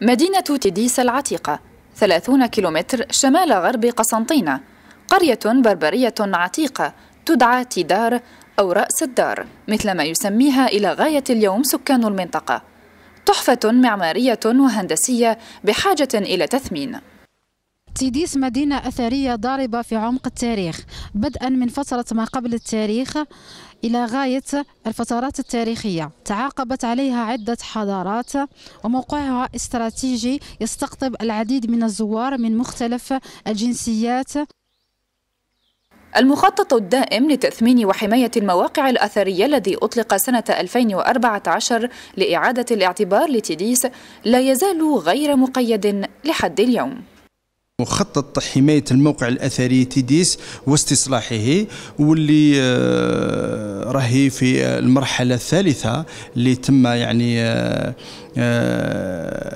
مدينة تديس العتيقة 30 كيلومتر شمال غرب قسنطينة قرية بربرية عتيقة تدعى تدار أو رأس الدار مثل ما يسميها إلى غاية اليوم سكان المنطقة تحفة معمارية وهندسية بحاجة إلى تثمين تيديس مدينة أثرية ضاربة في عمق التاريخ بدءا من فترة ما قبل التاريخ إلى غاية الفترات التاريخية تعاقبت عليها عدة حضارات وموقعها استراتيجي يستقطب العديد من الزوار من مختلف الجنسيات المخطط الدائم لتثمين وحماية المواقع الأثرية الذي أطلق سنة 2014 لإعادة الاعتبار لتيديس لا يزال غير مقيد لحد اليوم مخطط حماية الموقع الأثري تيديس واستصلاحه واللي آه، راهي في المرحلة الثالثة اللي تم يعني آه، آه،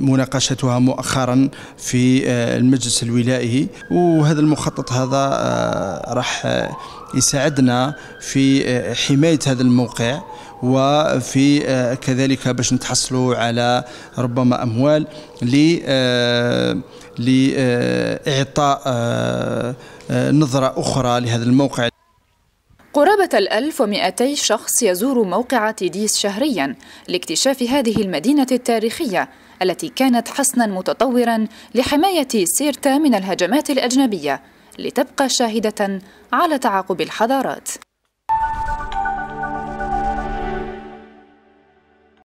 مناقشتها مؤخرا في آه، المجلس الولائي وهذا المخطط هذا آه، راح آه، يساعدنا في حماية هذا الموقع وفي كذلك باش نتحصلوا على ربما أموال لإعطاء نظرة أخرى لهذا الموقع قرابة الألف ومئتي شخص يزور موقع تيديس شهريا لاكتشاف هذه المدينة التاريخية التي كانت حصنا متطورا لحماية سيرتا من الهجمات الأجنبية لتبقى شاهدة على تعاقب الحضارات